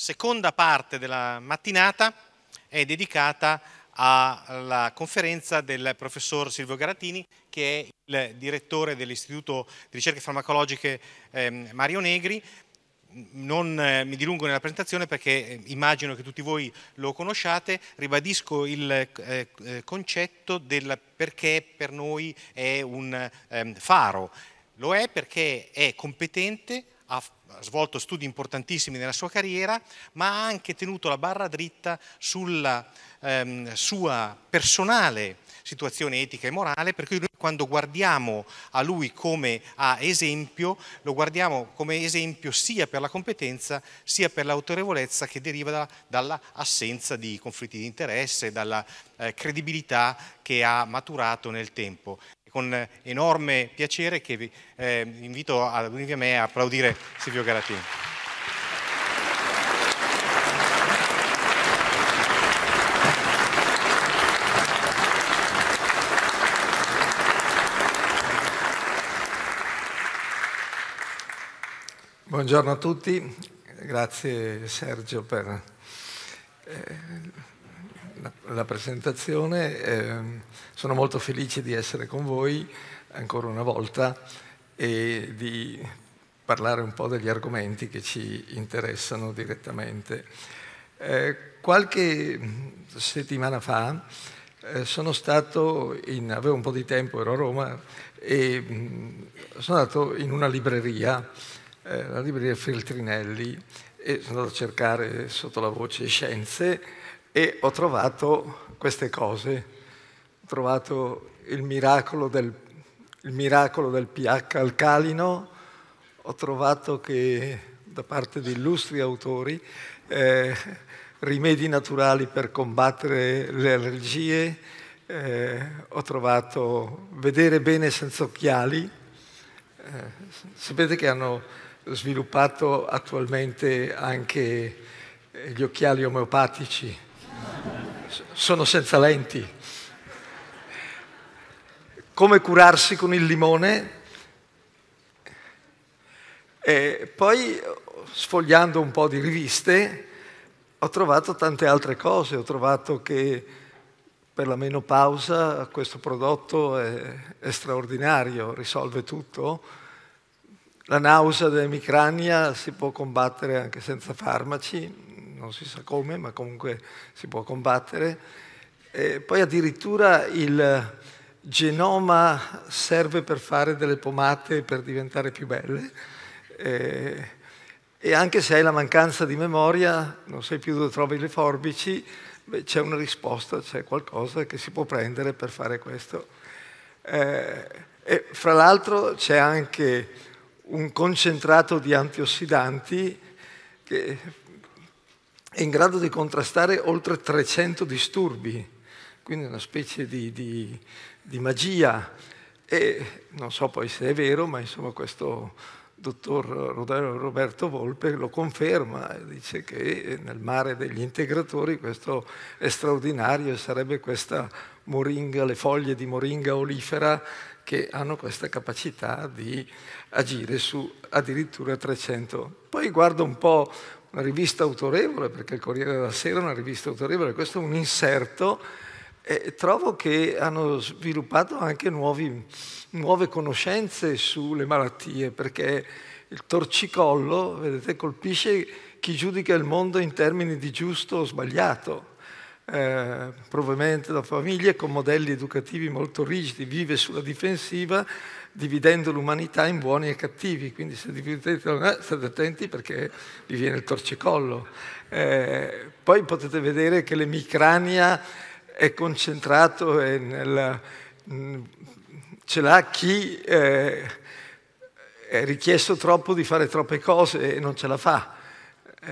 seconda parte della mattinata è dedicata alla conferenza del professor Silvio Garatini che è il direttore dell'Istituto di Ricerche Farmacologiche ehm, Mario Negri. Non eh, mi dilungo nella presentazione perché eh, immagino che tutti voi lo conosciate, ribadisco il eh, concetto del perché per noi è un ehm, faro. Lo è perché è competente, ha svolto studi importantissimi nella sua carriera, ma ha anche tenuto la barra dritta sulla ehm, sua personale situazione etica e morale, per cui noi quando guardiamo a lui come a esempio, lo guardiamo come esempio sia per la competenza sia per l'autorevolezza che deriva da, dall'assenza di conflitti di interesse, dalla eh, credibilità che ha maturato nel tempo con eh, enorme piacere che vi eh, invito ad unirvi a me a applaudire Silvio Garatini. Buongiorno a tutti, grazie Sergio per eh, la presentazione. Eh, sono molto felice di essere con voi ancora una volta e di parlare un po' degli argomenti che ci interessano direttamente. Eh, qualche settimana fa eh, sono stato in, avevo un po' di tempo, ero a Roma, e mh, mm, sono andato in una libreria, eh, la libreria Feltrinelli, e sono andato a cercare sotto la voce scienze e ho trovato queste cose, ho trovato il miracolo del, il miracolo del pH alcalino, ho trovato che da parte di illustri autori eh, rimedi naturali per combattere le allergie, eh, ho trovato vedere bene senza occhiali. Eh, sapete che hanno sviluppato attualmente anche gli occhiali omeopatici sono senza lenti. Come curarsi con il limone? E poi, sfogliando un po' di riviste, ho trovato tante altre cose. Ho trovato che per la menopausa questo prodotto è, è straordinario, risolve tutto. La nausea dell'emicrania si può combattere anche senza farmaci, non si sa come, ma comunque si può combattere. E poi addirittura il genoma serve per fare delle pomate per diventare più belle. E, e anche se hai la mancanza di memoria, non sai più dove trovi le forbici, c'è una risposta, c'è qualcosa che si può prendere per fare questo. Eh, e fra l'altro c'è anche un concentrato di antiossidanti che è in grado di contrastare oltre 300 disturbi, quindi una specie di, di, di magia. E non so poi se è vero, ma insomma questo dottor Roberto Volpe lo conferma, dice che nel mare degli integratori questo è straordinario, sarebbe questa moringa, le foglie di moringa olifera che hanno questa capacità di agire su addirittura 300. Poi guardo un po' una rivista autorevole, perché il Corriere della Sera è una rivista autorevole, questo è un inserto, e trovo che hanno sviluppato anche nuovi, nuove conoscenze sulle malattie, perché il torcicollo, vedete, colpisce chi giudica il mondo in termini di giusto o sbagliato. Eh, proveniente da famiglie con modelli educativi molto rigidi, vive sulla difensiva dividendo l'umanità in buoni e cattivi, quindi se dividete l'umanità eh, state attenti perché vi viene il torcicollo. Eh, poi potete vedere che l'emicrania è concentrato e nel, mm, ce l'ha chi eh, è richiesto troppo di fare troppe cose e non ce la fa.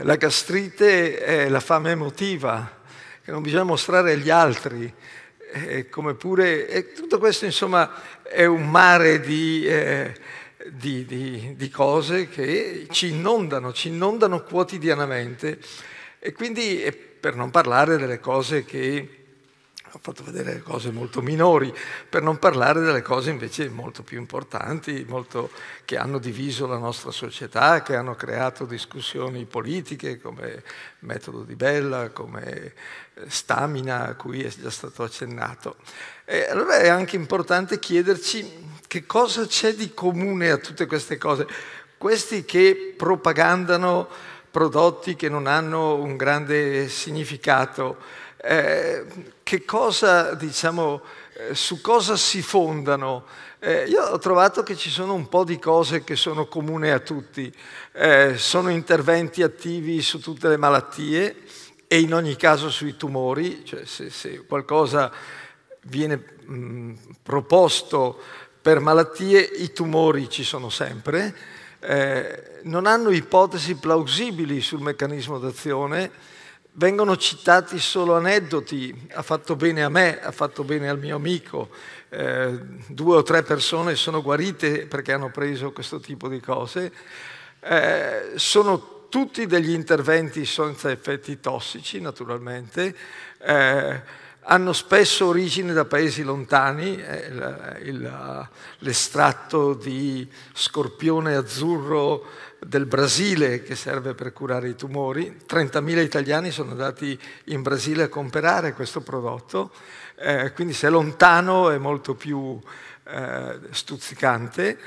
La gastrite è la fame emotiva, che non bisogna mostrare agli altri eh, come pure eh, tutto questo insomma è un mare di, eh, di, di, di, cose che ci inondano, ci inondano quotidianamente e quindi per non parlare delle cose che ho fatto vedere cose molto minori, per non parlare delle cose invece molto più importanti, molto, che hanno diviso la nostra società, che hanno creato discussioni politiche come metodo di Bella, come eh, stamina a cui è già stato accennato. E allora è anche importante chiederci che cosa c'è di comune a tutte queste cose. Questi che propagandano prodotti che non hanno un grande significato, eh, cosa, diciamo, eh, su cosa si fondano. Eh, io ho trovato che ci sono un po' di cose che sono comuni a tutti. Eh, sono interventi attivi su tutte le malattie e in ogni caso sui tumori, cioè se, se qualcosa viene mh, proposto per malattie, i tumori ci sono sempre. Eh, non hanno ipotesi plausibili sul meccanismo d'azione vengono citati solo aneddoti, ha fatto bene a me, ha fatto bene al mio amico, eh, due o tre persone sono guarite perché hanno preso questo tipo di cose, eh, sono tutti degli interventi senza effetti tossici naturalmente. Eh, hanno spesso origine da paesi lontani, eh, l'estratto di scorpione azzurro del Brasile che serve per curare i tumori, 30.000 italiani sono andati in Brasile a comprare questo prodotto, eh, quindi se è lontano è molto più eh, stuzzicante,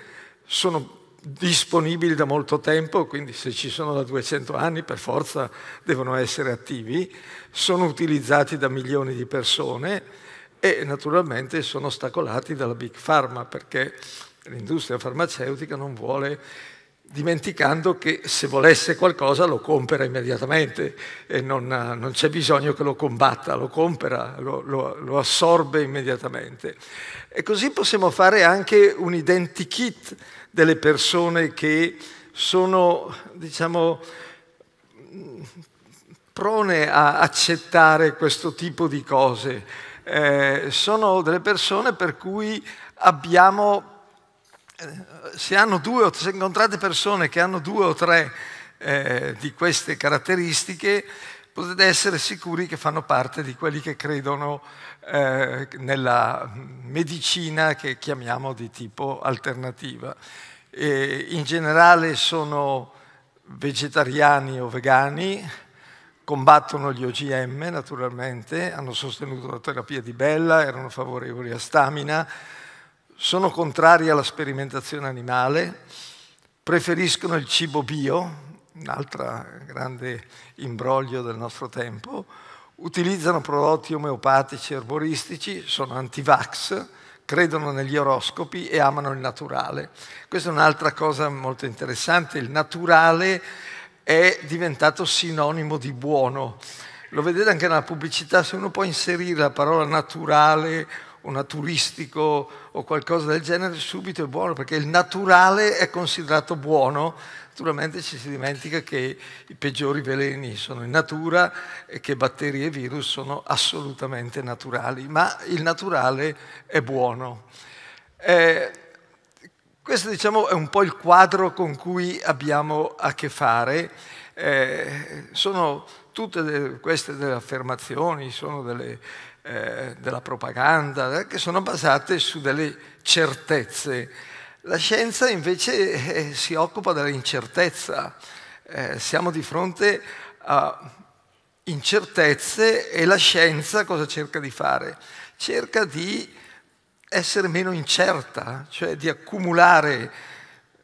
sono disponibili da molto tempo, quindi se ci sono da 200 anni per forza devono essere attivi, sono utilizzati da milioni di persone e naturalmente sono ostacolati dalla Big Pharma perché l'industria farmaceutica non vuole dimenticando che se volesse qualcosa lo compra immediatamente e non, non c'è bisogno che lo combatta, lo compra, lo, lo, lo, assorbe immediatamente. E così possiamo fare anche un identikit delle persone che sono, diciamo, prone a accettare questo tipo di cose. Eh, sono delle persone per cui abbiamo eh, se, due, se, incontrate persone che hanno due o tre eh, di queste caratteristiche, potete essere sicuri che fanno parte di quelli che credono eh, nella medicina che chiamiamo di tipo alternativa eh, in generale sono vegetariani o vegani, combattono gli OGM naturalmente, hanno sostenuto la terapia di Bella, erano favorevoli a Stamina, sono contrari alla sperimentazione animale, preferiscono il cibo bio, un altro grande imbroglio del nostro tempo, utilizzano prodotti omeopatici, e erboristici, sono anti-vax, credono negli oroscopi e amano il naturale. Questa è un'altra cosa molto interessante, il naturale è diventato sinonimo di buono. Lo vedete anche nella pubblicità, se uno può inserire la parola naturale o naturistico o qualcosa del genere, subito è buono, perché il naturale è considerato buono Naturalmente ci si dimentica che i peggiori veleni sono in natura e che batteri e virus sono assolutamente naturali, ma il naturale è buono. Eh, questo diciamo, è un po' il quadro con cui abbiamo a che fare. Eh, sono tutte queste delle affermazioni, sono delle, eh, della propaganda, eh, che sono basate su delle certezze. La scienza invece eh, si occupa dell'incertezza, eh, siamo di fronte a incertezze e la scienza cosa cerca di fare? Cerca di essere meno incerta, cioè di accumulare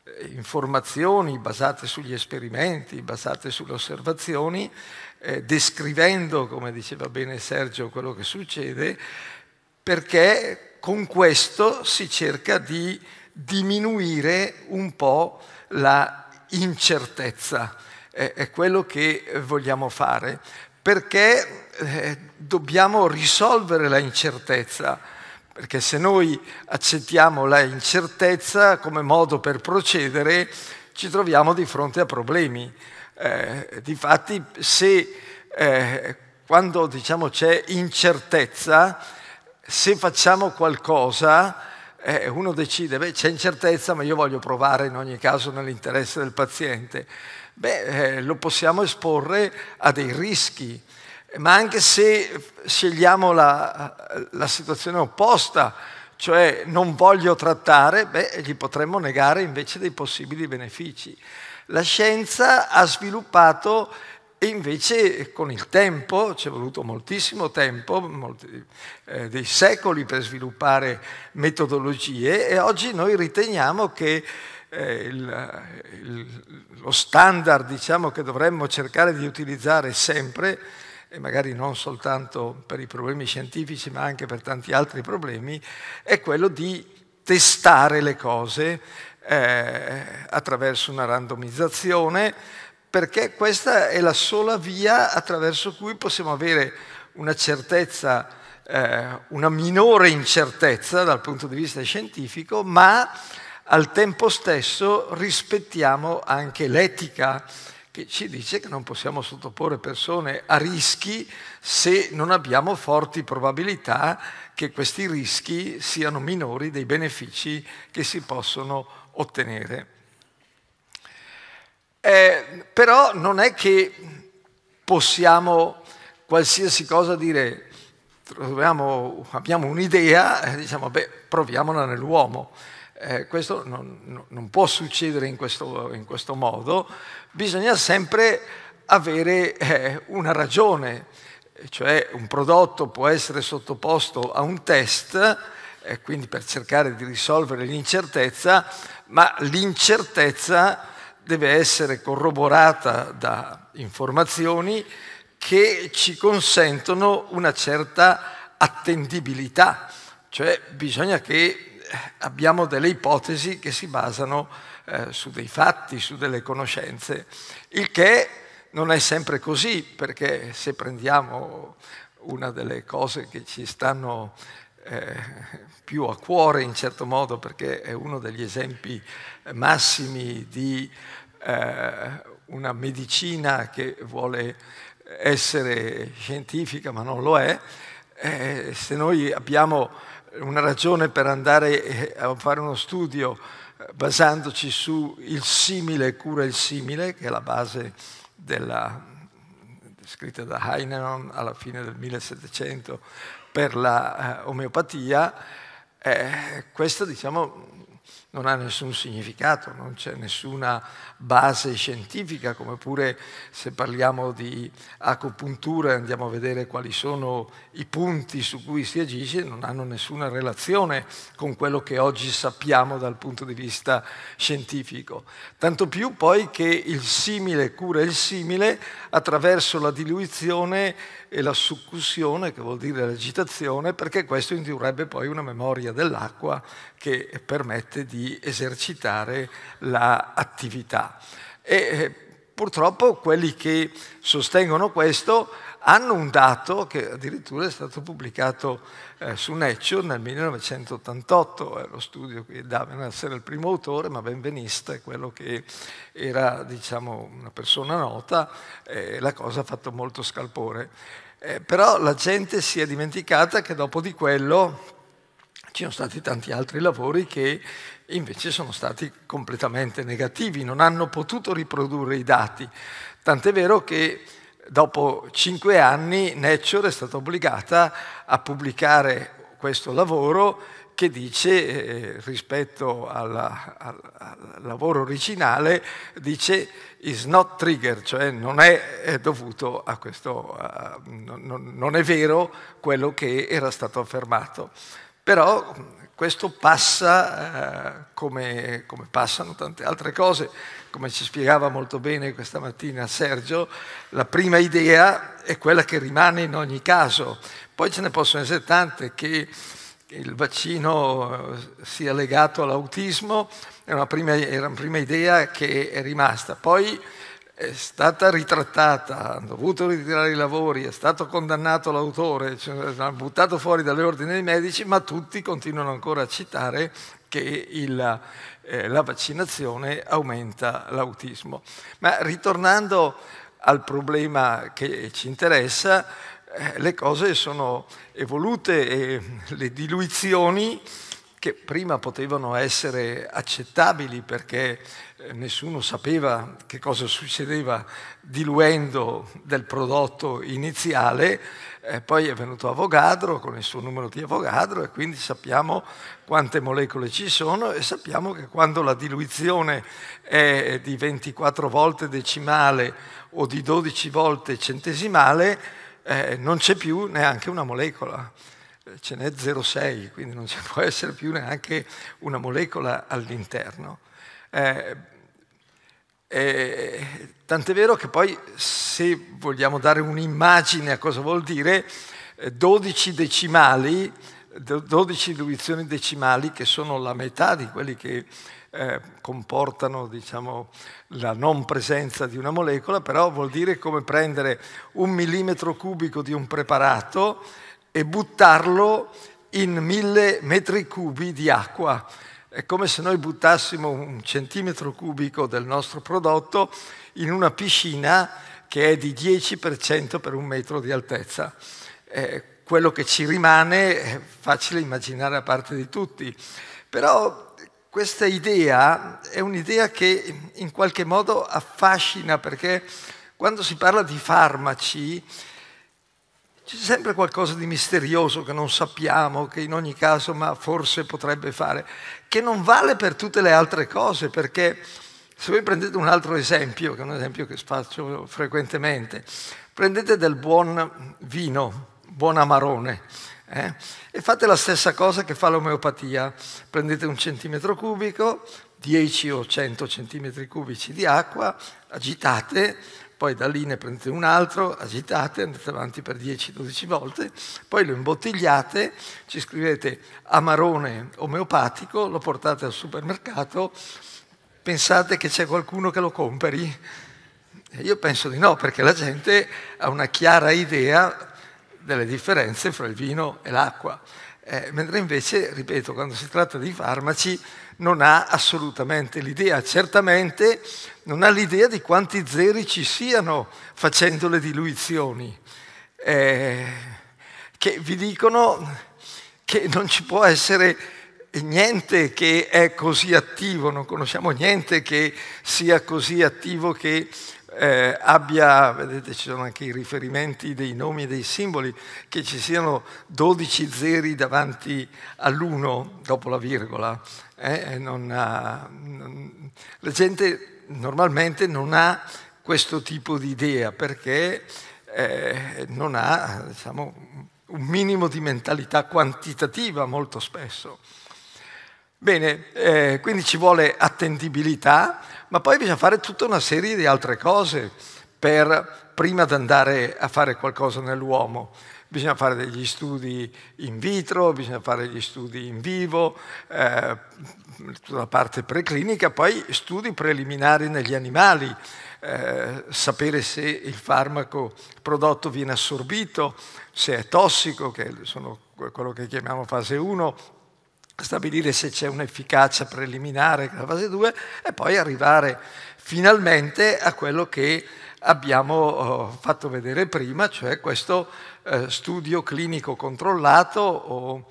eh, informazioni basate sugli esperimenti, basate sulle osservazioni, eh, descrivendo, come diceva bene Sergio, quello che succede, perché con questo si cerca di diminuire un po' la incertezza. è quello che vogliamo fare, perché eh, dobbiamo risolvere la incertezza, perché se noi accettiamo la incertezza come modo per procedere, ci troviamo di fronte a problemi. Eh, difatti, se eh, quando diciamo, c'è incertezza, se facciamo qualcosa, eh, uno decide, beh c'è incertezza ma io voglio provare in ogni caso nell'interesse del paziente, beh eh, lo possiamo esporre a dei rischi, ma anche se scegliamo la, la situazione opposta, cioè non voglio trattare, beh, gli potremmo negare invece dei possibili benefici. La scienza ha sviluppato e invece con il tempo, ci è voluto moltissimo tempo, molti, eh, dei secoli per sviluppare metodologie e oggi noi riteniamo che eh, il, il, lo standard diciamo, che dovremmo cercare di utilizzare sempre e magari non soltanto per i problemi scientifici ma anche per tanti altri problemi, è quello di testare le cose eh, attraverso una randomizzazione, perché questa è la sola via attraverso cui possiamo avere una certezza, eh, una minore incertezza dal punto di vista scientifico, ma al tempo stesso rispettiamo anche l'etica che ci dice che non possiamo sottoporre persone a rischi se non abbiamo forti probabilità che questi rischi siano minori dei benefici che si possono ottenere. Eh, però non è che possiamo qualsiasi cosa dire, troviamo, abbiamo un'idea e eh, diciamo, beh, proviamola nell'uomo. Eh, questo non, non, può succedere in questo, in questo, modo, bisogna sempre avere eh, una ragione, cioè un prodotto può essere sottoposto a un test, eh, quindi per cercare di risolvere l'incertezza, ma l'incertezza deve essere corroborata da informazioni che ci consentono una certa attendibilità, cioè bisogna che eh, abbiamo delle ipotesi che si basano eh, su dei fatti, su delle conoscenze, il che non è sempre così, perché se prendiamo una delle cose che ci stanno eh, più a cuore in certo modo perché è uno degli esempi massimi di eh, una medicina che vuole essere scientifica ma non lo è, eh, se noi abbiamo una ragione per andare eh, a fare uno studio eh, basandoci su il simile cura il simile, che è la base della, scritta da Heinemann alla fine del 1700 per l'omeopatia, eh, eh, questo diciamo, non ha nessun significato, non c'è nessuna base scientifica, come pure se parliamo di acupuntura e andiamo a vedere quali sono i punti su cui si agisce, non hanno nessuna relazione con quello che oggi sappiamo dal punto di vista scientifico. Tanto più poi che il simile cura il simile attraverso la diluizione e la succussione, che vuol dire l'agitazione, perché questo indurrebbe poi una memoria dell'acqua che permette di esercitare l'attività. La eh, purtroppo quelli che sostengono questo hanno un dato che addirittura è stato pubblicato eh, su Nature nel 1988, è eh, lo studio che Davenas era il primo autore, ma Benveniste, quello che era diciamo, una persona nota, eh, la cosa ha fatto molto scalpore. Eh, però la gente si è dimenticata che dopo di quello ci sono stati tanti altri lavori che invece sono stati completamente negativi, non hanno potuto riprodurre i dati. Tant'è vero che dopo cinque anni Nature è stata obbligata a pubblicare questo lavoro che dice, eh, rispetto alla, al, al, lavoro originale, dice is not trigger, cioè non è, è dovuto a questo, a, non, non è vero quello che era stato affermato. Però questo passa eh, come, come, passano tante altre cose, come ci spiegava molto bene questa mattina Sergio, la prima idea è quella che rimane in ogni caso, poi ce ne possono essere tante che il vaccino eh, sia legato all'autismo, era una prima, era una prima idea che è rimasta. Poi è stata ritrattata, hanno dovuto ritirare i lavori, è stato condannato l'autore, cioè, hanno buttato fuori dalle ordini dei medici, ma tutti continuano ancora a citare che il, eh, la vaccinazione aumenta l'autismo. Ma ritornando al problema che ci interessa, eh, le cose sono evolute e le diluizioni che prima potevano essere accettabili perché eh, nessuno sapeva che cosa succedeva diluendo del prodotto iniziale, eh, poi è venuto Avogadro con il suo numero di Avogadro e quindi sappiamo quante molecole ci sono e sappiamo che quando la diluizione è di 24 volte decimale o di 12 volte centesimale, eh, non c'è più neanche una molecola, ce n'è 0,6, quindi non ci può essere più neanche una molecola all'interno. Eh, eh, tant'è vero che poi se vogliamo dare un'immagine a cosa vuol dire, 12 eh, decimali, 12 diluizioni decimali che sono la metà di quelli che eh, comportano diciamo, la non presenza di una molecola, però vuol dire come prendere un millimetro cubico di un preparato e buttarlo in mille metri cubi di acqua. È come se noi buttassimo un centimetro cubico del nostro prodotto in una piscina che è di 10% per un metro di altezza. Eh, quello che ci rimane è facile immaginare a parte di tutti, però questa idea è un'idea che in qualche modo affascina perché quando si parla di farmaci c'è sempre qualcosa di misterioso che non sappiamo, che in ogni caso ma forse potrebbe fare, che non vale per tutte le altre cose, perché se voi prendete un altro esempio, che è un esempio che faccio frequentemente, prendete del buon vino, buon amarone, eh? E fate la stessa cosa che fa l'omeopatia. Prendete un centimetro cubico, 10 o 100 centimetri cubici di acqua, agitate, poi da lì ne prendete un altro, agitate, andate avanti per 10-12 volte, poi lo imbottigliate, ci scrivete amarone omeopatico, lo portate al supermercato, pensate che c'è qualcuno che lo compri? Io penso di no, perché la gente ha una chiara idea delle differenze fra il vino e l'acqua, eh, mentre invece, ripeto, quando si tratta di farmaci non ha assolutamente l'idea, certamente non ha l'idea di quanti zeri ci siano facendo le diluizioni, eh, che vi dicono che non ci può essere niente che è così attivo, non conosciamo niente che sia così attivo che eh, abbia, vedete ci sono anche i riferimenti dei nomi e dei simboli, che ci siano 12 zeri davanti all'uno dopo la virgola. Eh, non ha, non, la gente normalmente non ha questo tipo di idea perché eh, non ha diciamo, un minimo di mentalità quantitativa molto spesso. Bene, eh, quindi ci vuole attendibilità, ma poi bisogna fare tutta una serie di altre cose per, prima di andare a fare qualcosa nell'uomo. Bisogna fare degli studi in vitro, bisogna fare gli studi in vivo, eh, tutta la parte preclinica, poi studi preliminari negli animali, eh, sapere se il farmaco prodotto viene assorbito, se è tossico, che sono quello che chiamiamo fase 1, stabilire se c'è un'efficacia preliminare della fase 2 e poi arrivare finalmente a quello che abbiamo oh, fatto vedere prima, cioè questo eh, studio clinico controllato o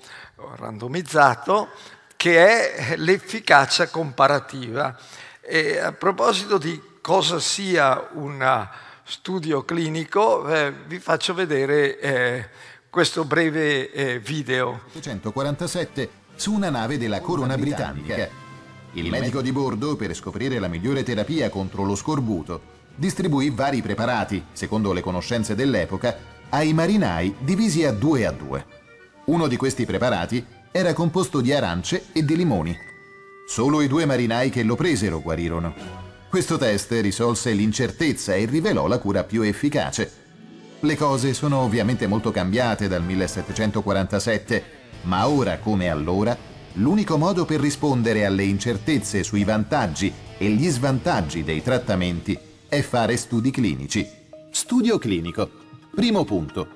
randomizzato che è l'efficacia comparativa. E a proposito di cosa sia un studio clinico, eh, vi faccio vedere eh, questo breve video. 147 su una nave della Corona Britannica. Il medico di bordo, per scoprire la migliore terapia contro lo scorbuto, distribuì vari preparati, secondo le conoscenze dell'epoca, ai marinai divisi a due a due. Uno di questi preparati era composto di arance e di limoni. Solo i due marinai che lo presero guarirono. Questo test risolse l'incertezza e rivelò la cura più efficace. Le cose sono ovviamente molto cambiate dal 1747 ma ora come allora, l'unico modo per rispondere alle incertezze sui vantaggi e gli svantaggi dei trattamenti è fare studi clinici. Studio clinico. Primo punto.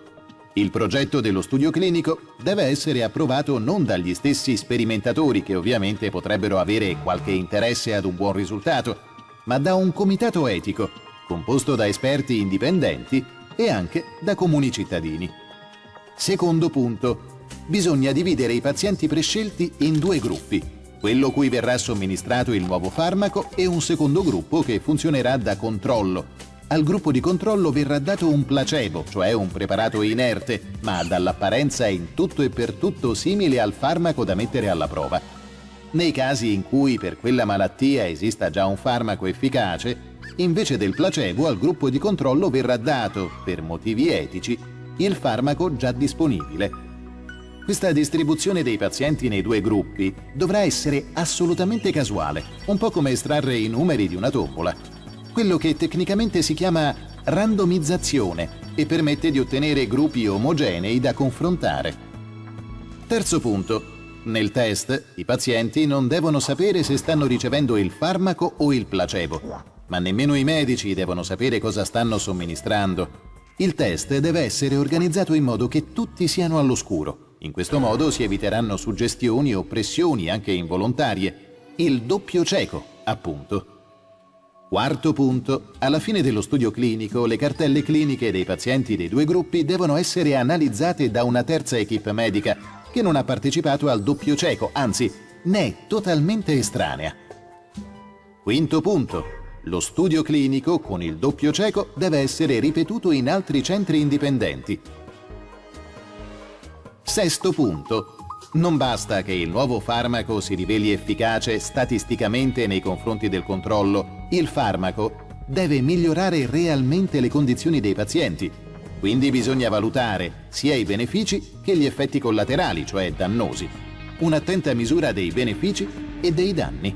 Il progetto dello studio clinico deve essere approvato non dagli stessi sperimentatori che ovviamente potrebbero avere qualche interesse ad un buon risultato, ma da un comitato etico, composto da esperti indipendenti e anche da comuni cittadini. Secondo punto bisogna dividere i pazienti prescelti in due gruppi, quello cui verrà somministrato il nuovo farmaco e un secondo gruppo che funzionerà da controllo. Al gruppo di controllo verrà dato un placebo, cioè un preparato inerte, ma dall'apparenza in tutto e per tutto simile al farmaco da mettere alla prova. Nei casi in cui per quella malattia esista già un farmaco efficace, invece del placebo al gruppo di controllo verrà dato, per motivi etici, il farmaco già disponibile questa distribuzione dei pazienti nei due gruppi dovrà essere assolutamente casuale, un po' come estrarre i numeri di una tombola. Quello che tecnicamente si chiama randomizzazione e permette di ottenere gruppi omogenei da confrontare. Terzo punto. Nel test i pazienti non devono sapere se stanno ricevendo il farmaco o il placebo, ma nemmeno i medici devono sapere cosa stanno somministrando. Il test deve essere organizzato in modo che tutti siano all'oscuro in questo modo si eviteranno suggestioni o pressioni anche involontarie. Il doppio cieco, appunto. Quarto punto. Alla fine dello studio clinico, le cartelle cliniche dei pazienti dei due gruppi devono essere analizzate da una terza equip medica che non ha partecipato al doppio cieco, anzi, ne è totalmente estranea. Quinto punto. Lo studio clinico con il doppio cieco deve essere ripetuto in altri centri indipendenti, Sesto punto. Non basta che il nuovo farmaco si riveli efficace statisticamente nei confronti del controllo, il farmaco deve migliorare realmente le condizioni dei pazienti. Quindi bisogna valutare sia i benefici che gli effetti collaterali, cioè dannosi. Un'attenta misura dei benefici e dei danni.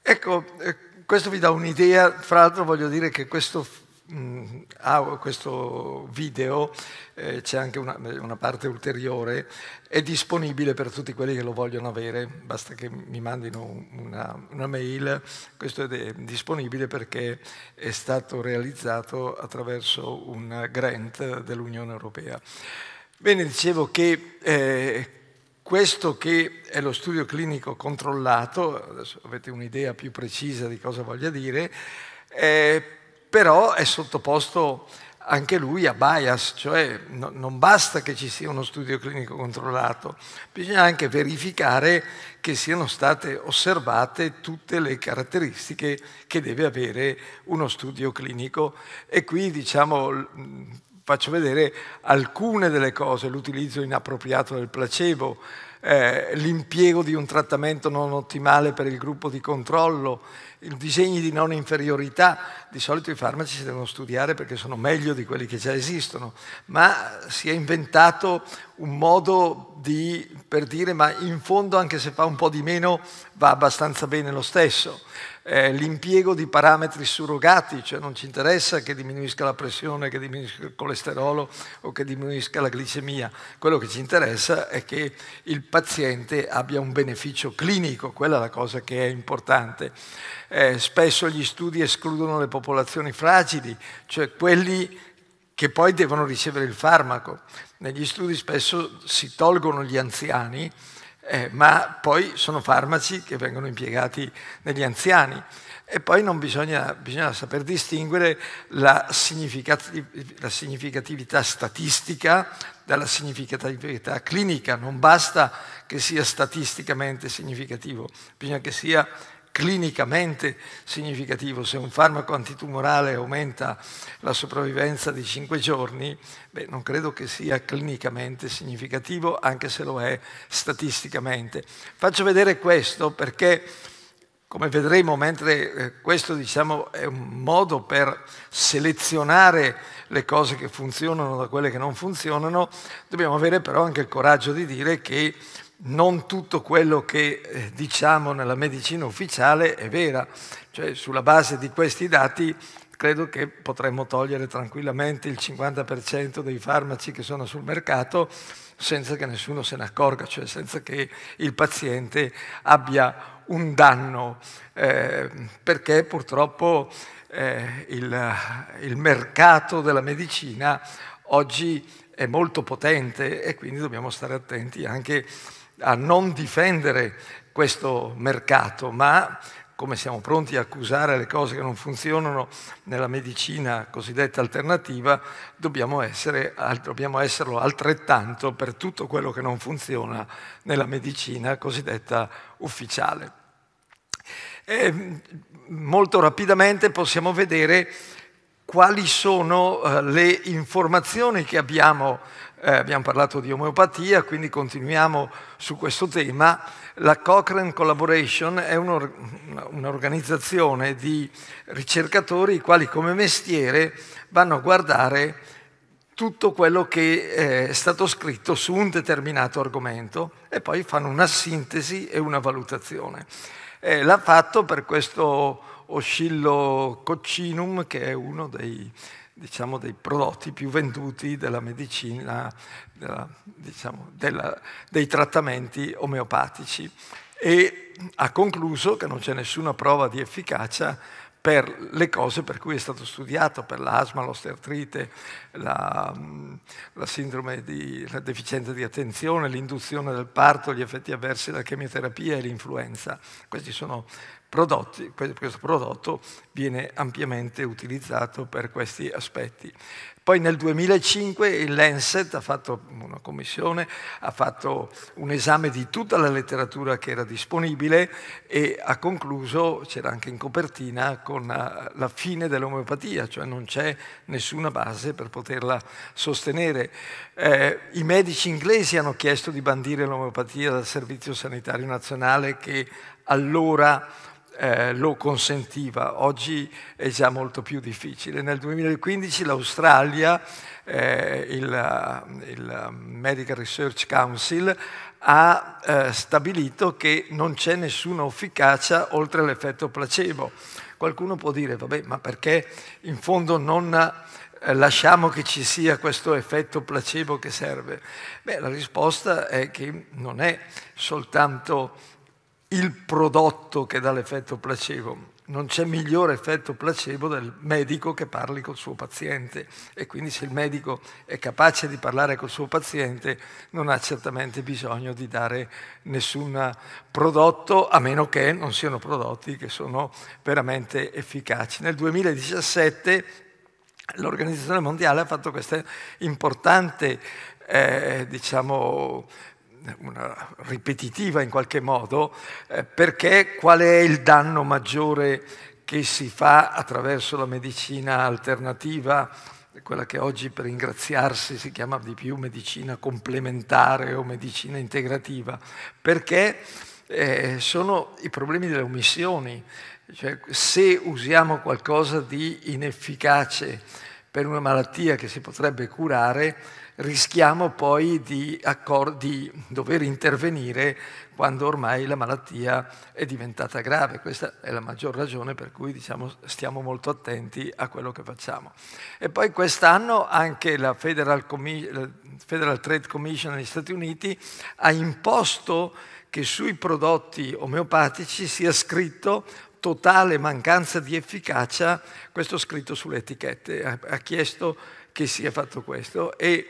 Ecco, eh, questo vi dà un'idea, fra l'altro voglio dire che questo Mm, ha ah, questo video, eh, c'è anche una, una, parte ulteriore, è disponibile per tutti quelli che lo vogliono avere, basta che mi mandino una, una mail, questo è disponibile perché è stato realizzato attraverso un grant dell'Unione Europea. Bene, dicevo che eh, questo che è lo studio clinico controllato, adesso avete un'idea più precisa di cosa voglia dire, eh, però è sottoposto anche lui a bias, cioè no, non basta che ci sia uno studio clinico controllato, bisogna anche verificare che siano state osservate tutte le caratteristiche che deve avere uno studio clinico e qui diciamo faccio vedere alcune delle cose, l'utilizzo inappropriato del placebo, eh, l'impiego di un trattamento non ottimale per il gruppo di controllo, i disegni di non inferiorità. Di solito i farmaci si devono studiare perché sono meglio di quelli che già esistono, ma si è inventato un modo di, per dire ma in fondo anche se fa un po' di meno va abbastanza bene lo stesso eh, l'impiego di parametri surrogati, cioè non ci interessa che diminuisca la pressione, che diminuisca il colesterolo o che diminuisca la glicemia, quello che ci interessa è che il paziente abbia un beneficio clinico, quella è la cosa che è importante. Eh, spesso gli studi escludono le popolazioni fragili, cioè quelli che poi devono ricevere il farmaco. Negli studi spesso si tolgono gli anziani, eh, ma poi sono farmaci che vengono impiegati negli anziani. E poi bisogna, bisogna, saper distinguere la, significativ la, significatività statistica dalla significatività clinica. Non basta che sia statisticamente significativo, bisogna che sia clinicamente significativo. Se un farmaco antitumorale aumenta la sopravvivenza di 5 giorni, beh, non credo che sia clinicamente significativo, anche se lo è statisticamente. Faccio vedere questo perché, come vedremo, mentre eh, questo diciamo, è un modo per selezionare le cose che funzionano da quelle che non funzionano, dobbiamo avere però anche il coraggio di dire che non tutto quello che eh, diciamo nella medicina ufficiale è vera, cioè sulla base di questi dati credo che potremmo togliere tranquillamente il 50% dei farmaci che sono sul mercato senza che nessuno se ne accorga, cioè senza che il paziente abbia un danno, eh, perché purtroppo eh, il, il mercato della medicina oggi è molto potente e quindi dobbiamo stare attenti anche a non difendere questo mercato, ma come siamo pronti a accusare le cose che non funzionano nella medicina cosiddetta alternativa, dobbiamo, essere, dobbiamo esserlo altrettanto per tutto quello che non funziona nella medicina cosiddetta ufficiale. E ehm, molto rapidamente possiamo vedere quali sono eh, le informazioni che abbiamo eh, abbiamo parlato di omeopatia, quindi continuiamo su questo tema. La Cochrane Collaboration è un'or- un'organizzazione di ricercatori i quali come mestiere vanno a guardare tutto quello che eh, è stato scritto su un determinato argomento e poi fanno una sintesi e una valutazione. Eh, l'ha fatto per questo Oscillo Coccinum, che è uno dei diciamo, dei prodotti più venduti della medicina, della, diciamo, della, dei trattamenti omeopatici e ha concluso che non c'è nessuna prova di efficacia per le cose per cui è stato studiato, per l'asma, l'osteartrite, la, mm, la sindrome di la deficienza di attenzione, l'induzione del parto, gli effetti avversi della chemioterapia e l'influenza. Questi sono prodotti, questo prodotto viene ampiamente utilizzato per questi aspetti. Poi nel 2005 il Lancet ha fatto una commissione, ha fatto un esame di tutta la letteratura che era disponibile e ha concluso, c'era anche in copertina, con eh, la fine dell'omeopatia, cioè non c'è nessuna base per poterla sostenere. Eh, I medici inglesi hanno chiesto di bandire l'omeopatia dal Servizio Sanitario Nazionale che allora eh, lo consentiva, oggi è già molto più difficile. Nel 2015 l'Australia, eh, il, il, Medical Research Council, ha eh, stabilito che non c'è nessuna efficacia oltre l'effetto placebo. Qualcuno può dire, vabbè, ma perché in fondo non eh, lasciamo che ci sia questo effetto placebo che serve? Beh, la risposta è che non è soltanto il prodotto che dà l'effetto placebo. Non c'è migliore effetto placebo del medico che parli col suo paziente e quindi se il medico è capace di parlare col suo paziente non ha certamente bisogno di dare nessun prodotto a meno che non siano prodotti che sono veramente efficaci. Nel 2017 l'Organizzazione Mondiale ha fatto questa importante eh, diciamo, ripetitiva in qualche modo, eh, perché qual è il danno maggiore che si fa attraverso la medicina alternativa, quella che oggi per ingraziarsi si chiama di più medicina complementare o medicina integrativa, perché eh, sono i problemi delle omissioni, cioè se usiamo qualcosa di inefficace per una malattia che si potrebbe curare, rischiamo poi di, di, dover intervenire quando ormai la malattia è diventata grave. Questa è la maggior ragione per cui diciamo, stiamo molto attenti a quello che facciamo. E poi quest'anno anche la Federal, Commi Federal Trade Commission negli Stati Uniti ha imposto che sui prodotti omeopatici sia scritto totale mancanza di efficacia questo scritto sulle etichette. Ha, chiesto che sia fatto questo e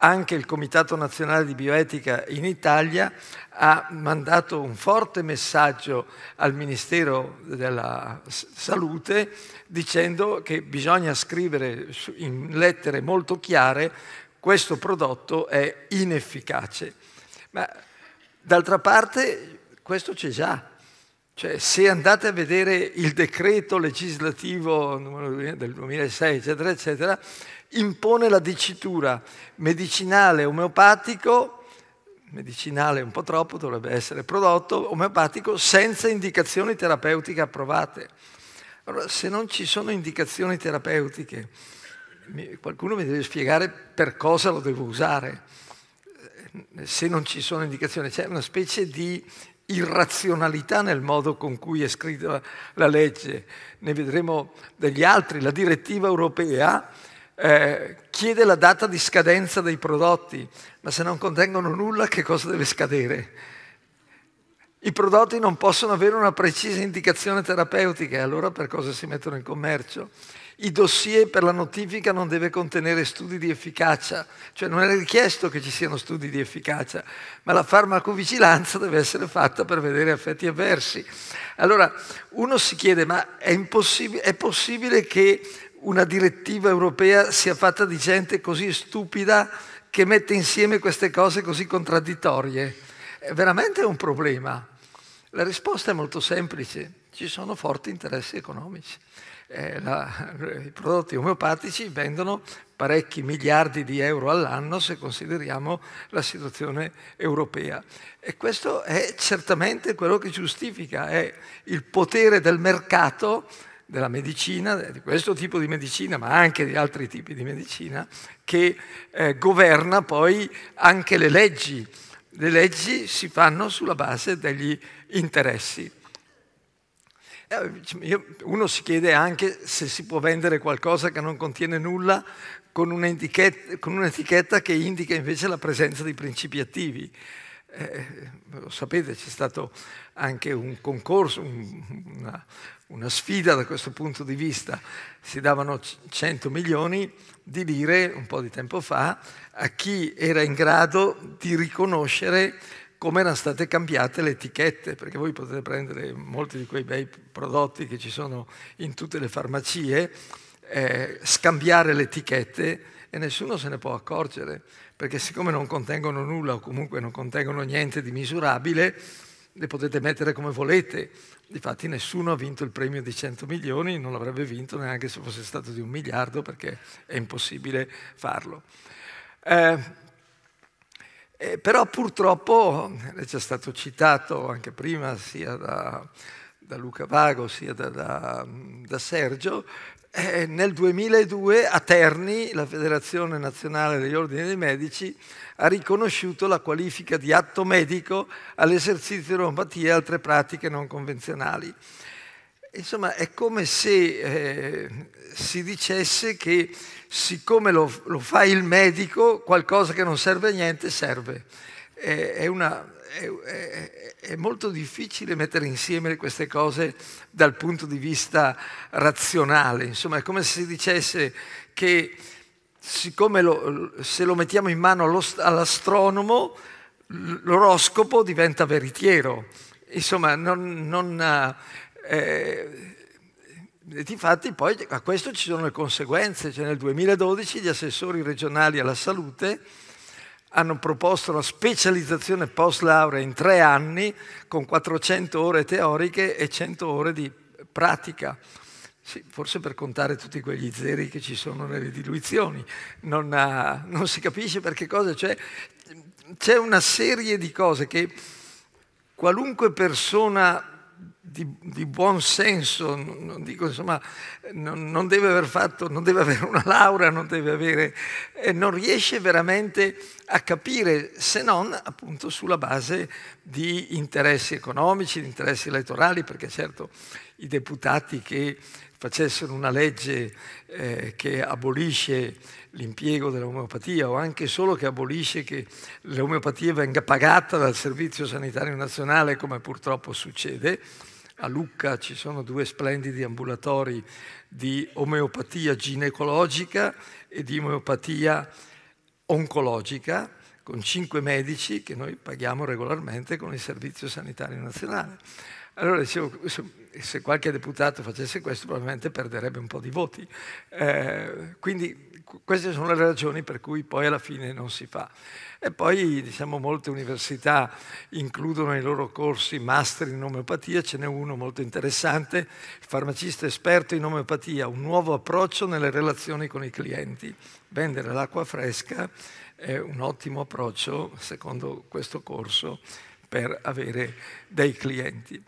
anche il Comitato Nazionale di Bioetica in Italia ha mandato un forte messaggio al Ministero della Salute dicendo che bisogna scrivere in lettere molto chiare questo prodotto è inefficace. Ma d'altra parte questo c'è già, cioè, se andate a vedere il decreto legislativo del 2006, eccetera, eccetera, impone la dicitura medicinale omeopatico, medicinale un po' troppo, dovrebbe essere prodotto omeopatico senza indicazioni terapeutiche approvate. Allora, se non ci sono indicazioni terapeutiche, qualcuno mi deve spiegare per cosa lo devo usare. Se non ci sono indicazioni, c'è una specie di irrazionalità nel modo con cui è scritta la legge. Ne vedremo degli altri. La direttiva europea eh, chiede la data di scadenza dei prodotti, ma se non contengono nulla che cosa deve scadere? I prodotti non possono avere una precisa indicazione terapeutica, allora per cosa si mettono in commercio? I dossier per la notifica non deve contenere studi di efficacia, cioè non è richiesto che ci siano studi di efficacia, ma la farmacovigilanza deve essere fatta per vedere effetti avversi. Allora uno si chiede, ma è, è possibile che una direttiva europea sia fatta di gente così stupida che mette insieme queste cose così contraddittorie? È veramente un problema. La risposta è molto semplice, ci sono forti interessi economici eh, la, i prodotti omeopatici vendono parecchi miliardi di euro all'anno se consideriamo la situazione europea. E questo è certamente quello che giustifica, è il potere del mercato della medicina, di questo tipo di medicina, ma anche di altri tipi di medicina, che eh, governa poi anche le leggi. Le leggi si fanno sulla base degli interessi. Eh, cioè, uno si chiede anche se si può vendere qualcosa che non contiene nulla con un'etichetta, con un'etichetta che indica invece la presenza di principi attivi. Eh, lo sapete, c'è stato anche un concorso, un, una, una, sfida da questo punto di vista. Si davano 100 milioni di lire un po' di tempo fa a chi era in grado di riconoscere come erano state cambiate le etichette, perché voi potete prendere molti di quei bei prodotti che ci sono in tutte le farmacie, eh, scambiare le etichette e nessuno se ne può accorgere, perché siccome non contengono nulla o comunque non contengono niente di misurabile, le potete mettere come volete. Difatti nessuno ha vinto il premio di 100 milioni, non l'avrebbe vinto neanche se fosse stato di un miliardo, perché è impossibile farlo. Eh, eh, però purtroppo, è già stato citato anche prima sia da, da Luca Vago sia da, da, da Sergio, eh, nel 2002 a Terni la Federazione Nazionale degli Ordini dei Medici ha riconosciuto la qualifica di atto medico all'esercizio di romatia e altre pratiche non convenzionali. Insomma, è come se eh, si dicesse che siccome lo, lo, fa il medico, qualcosa che non serve a niente serve. Eh, è, una, è, è, molto difficile mettere insieme queste cose dal punto di vista razionale. Insomma, è come se si dicesse che siccome lo, se lo mettiamo in mano all'astronomo, l'oroscopo diventa veritiero. Insomma, non, non eh, Infatti poi a questo ci sono le conseguenze, cioè nel 2012 gli assessori regionali alla salute hanno proposto la specializzazione post laurea in tre anni con 400 ore teoriche e 100 ore di pratica. Sì, forse per contare tutti quegli zeri che ci sono nelle diluizioni, non, ha, eh, non si capisce perché cosa, cioè c'è una serie di cose che qualunque persona di, di, buon senso, non, dico, insomma, non, non, deve aver fatto, non deve avere una laurea, non deve avere, eh, non riesce veramente a capire se non appunto sulla base di interessi economici, di interessi elettorali, perché certo i deputati che facessero una legge eh, che abolisce l'impiego dell'omeopatia o anche solo che abolisce che l'omeopatia venga pagata dal Servizio Sanitario Nazionale come purtroppo succede, a Lucca ci sono due splendidi ambulatori di omeopatia ginecologica e di omeopatia oncologica con cinque medici che noi paghiamo regolarmente con il Servizio Sanitario Nazionale. Allora dicevo, se qualche deputato facesse questo probabilmente perderebbe un po' di voti. Eh, quindi queste sono le ragioni per cui poi alla fine non si fa. E poi diciamo, molte università includono nei loro corsi master in omeopatia, ce n'è uno molto interessante, il farmacista esperto in omeopatia, un nuovo approccio nelle relazioni con i clienti. Vendere l'acqua fresca è un ottimo approccio, secondo questo corso, per avere dei clienti.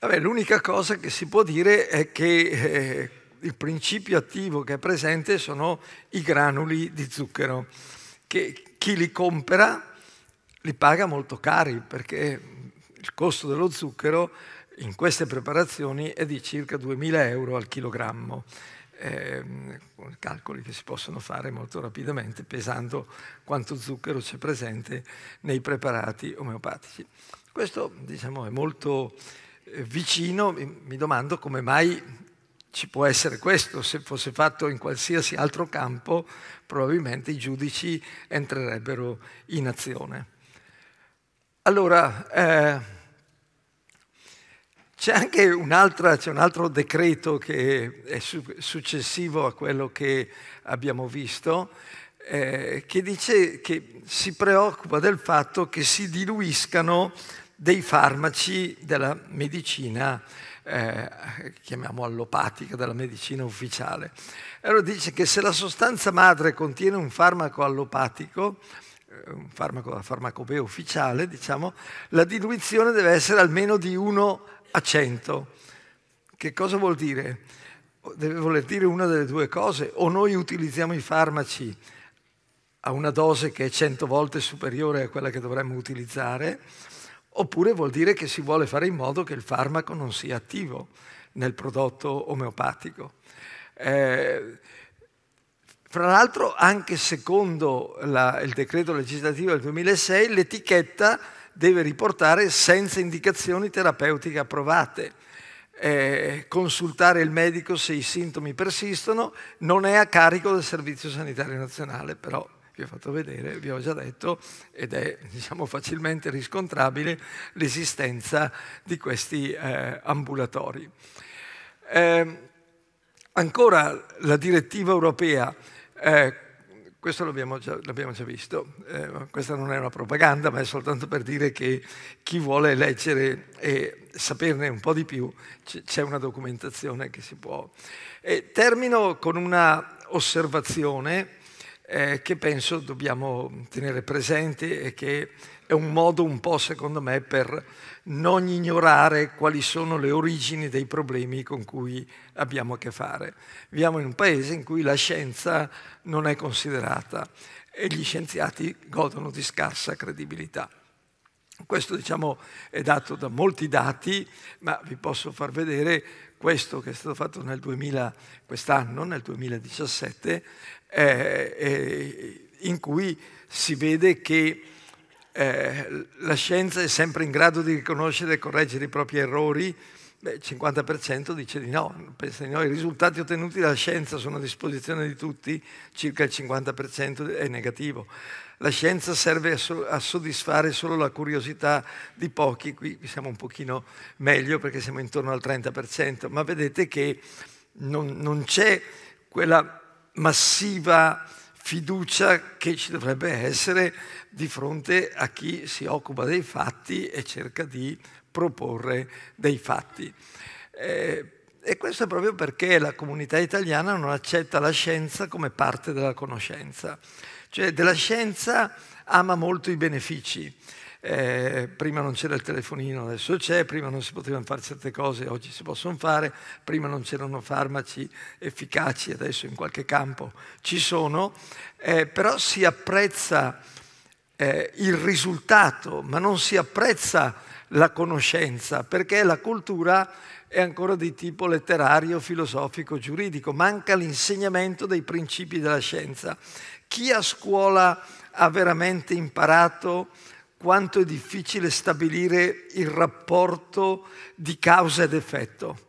Vabbè, l'unica cosa che si può dire è che eh, il principio attivo che è presente sono i granuli di zucchero, che chi li compra li paga molto cari perché il costo dello zucchero in queste preparazioni è di circa 2.000 euro al chilogrammo, eh, con calcoli che si possono fare molto rapidamente pesando quanto zucchero c'è presente nei preparati omeopatici. Questo diciamo, è molto eh, vicino, mi domando come mai ci può essere questo, se fosse fatto in qualsiasi altro campo probabilmente i giudici entrerebbero in azione. Allora, eh, c'è anche un, un altro decreto che è su, successivo a quello che abbiamo visto, eh, che dice che si preoccupa del fatto che si diluiscano dei farmaci della medicina eh, chiamiamo allopatica della medicina ufficiale. Allora dice che se la sostanza madre contiene un farmaco allopatico, eh, un farmaco da farmacopea ufficiale, diciamo, la diluizione deve essere almeno di 1 a 100. Che cosa vuol dire? Deve voler dire una delle due cose, o noi utilizziamo i farmaci a una dose che è 100 volte superiore a quella che dovremmo utilizzare, oppure vuol dire che si vuole fare in modo che il farmaco non sia attivo nel prodotto omeopatico. Eh, fra l'altro, anche secondo la, il decreto legislativo del 2006, l'etichetta deve riportare senza indicazioni terapeutiche approvate. Eh, consultare il medico se i sintomi persistono non è a carico del Servizio Sanitario Nazionale, però vi ho fatto vedere, vi ho già detto, ed è diciamo, facilmente riscontrabile l'esistenza di questi eh, ambulatori. Eh, ancora la direttiva europea, eh, questo l'abbiamo già, l'abbiamo già visto, eh, questa non è una propaganda, ma è soltanto per dire che chi vuole leggere e saperne un po' di più c'è una documentazione che si può. termino con una osservazione eh, che penso dobbiamo tenere presenti e che è un modo un po', secondo me, per non ignorare quali sono le origini dei problemi con cui abbiamo a che fare. Viviamo in un paese in cui la scienza non è considerata e gli scienziati godono di scarsa credibilità. Questo diciamo, è dato da molti dati, ma vi posso far vedere questo che è stato fatto nel 2000, quest'anno, nel 2017, eh, eh, in cui si vede che eh, la scienza è sempre in grado di riconoscere e correggere i propri errori, il 50% dice di no, pensa di no. I risultati ottenuti dalla scienza sono a disposizione di tutti, circa il 50% è negativo. La scienza serve a, a soddisfare solo la curiosità di pochi, qui siamo un pochino meglio perché siamo intorno al 30%, ma vedete che non, non c'è quella massiva fiducia che ci dovrebbe essere di fronte a chi si occupa dei fatti e cerca di proporre dei fatti. Eh, e questo è proprio perché la comunità italiana non accetta la scienza come parte della conoscenza. Cioè della scienza ama molto i benefici, eh, prima non c'era il telefonino, adesso c'è, prima non si potevano fare certe cose, oggi si possono fare, prima non c'erano farmaci efficaci, adesso in qualche campo ci sono, eh, però si apprezza eh, il risultato, ma non si apprezza la conoscenza, perché la cultura è ancora di tipo letterario, filosofico, giuridico, manca l'insegnamento dei principi della scienza. Chi a scuola ha veramente imparato quanto è difficile stabilire il rapporto di causa ed effetto.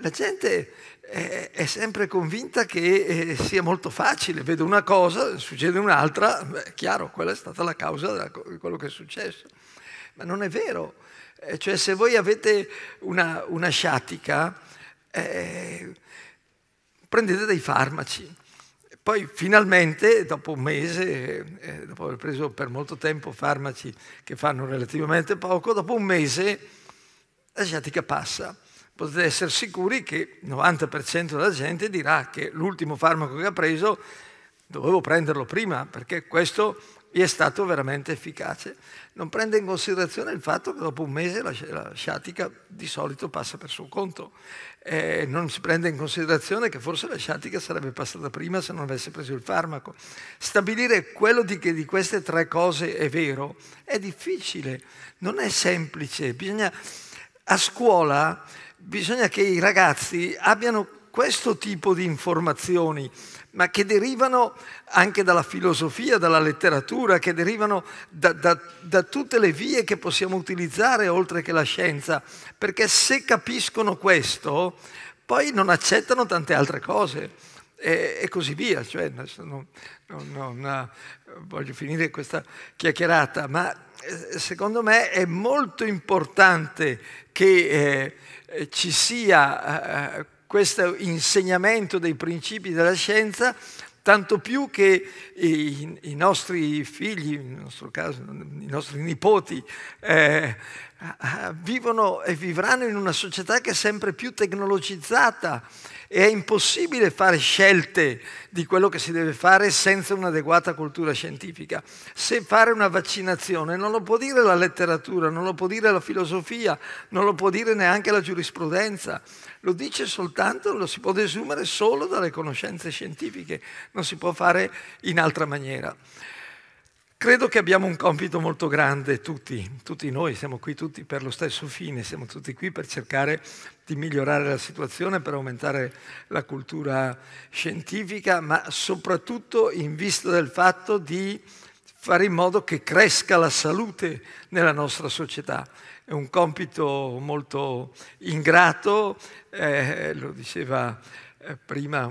La gente è, è sempre convinta che eh, sia molto facile, vede una cosa, succede un'altra, è chiaro, quella è stata la causa di quello che è successo. Ma non è vero. Eh, cioè se voi avete una, una sciatica, eh, prendete dei farmaci poi finalmente, dopo un mese, eh, eh, dopo aver preso per molto tempo farmaci che fanno relativamente poco, dopo un mese la sciatica passa. Potete essere sicuri che il 90% della gente dirà che l'ultimo farmaco che ha preso dovevo prenderlo prima perché questo è stato veramente efficace. Non prende in considerazione il fatto che dopo un mese la, la sciatica di solito passa per suo conto. Eh, non si prende in considerazione che forse la sciatica sarebbe passata prima se non avesse preso il farmaco. Stabilire quello di, che di queste tre cose è vero è difficile, non è semplice. Bisogna, a scuola bisogna che i ragazzi abbiano questo tipo di informazioni, ma che derivano anche dalla filosofia, dalla letteratura, che derivano da, da, da, tutte le vie che possiamo utilizzare oltre che la scienza, perché se capiscono questo, poi non accettano tante altre cose e, e così via. Cioè, non, non, non, eh, voglio finire questa chiacchierata, ma eh, secondo me è molto importante che eh, ci sia... Eh, questo insegnamento dei principi della scienza, tanto più che i, i nostri figli, nel nostro caso i nostri nipoti, eh, vivono e vivranno in una società che è sempre più tecnologizzata è impossibile fare scelte di quello che si deve fare senza un'adeguata cultura scientifica. Se fare una vaccinazione non lo può dire la letteratura, non lo può dire la filosofia, non lo può dire neanche la giurisprudenza, lo dice soltanto, lo si può desumere solo dalle conoscenze scientifiche, non si può fare in altra maniera. Credo che abbiamo un compito molto grande tutti, tutti noi siamo qui tutti per lo stesso fine, siamo tutti qui per cercare di migliorare la situazione, per aumentare la cultura scientifica, ma soprattutto in vista del fatto di fare in modo che cresca la salute nella nostra società. È un compito molto ingrato, eh, lo diceva eh, prima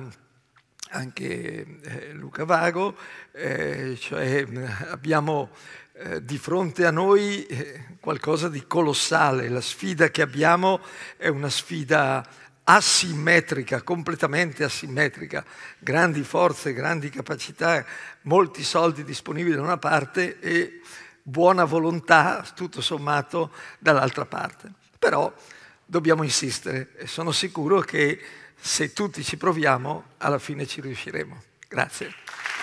anche eh, Luca Vago, eh, cioè eh, abbiamo eh, di fronte a noi eh, qualcosa di colossale, la sfida che abbiamo è una sfida asimmetrica, completamente asimmetrica, grandi forze, grandi capacità, molti soldi disponibili da una parte e buona volontà, tutto sommato, dall'altra parte. Però dobbiamo insistere e sono sicuro che se tutti ci proviamo, alla fine ci riusciremo. Grazie.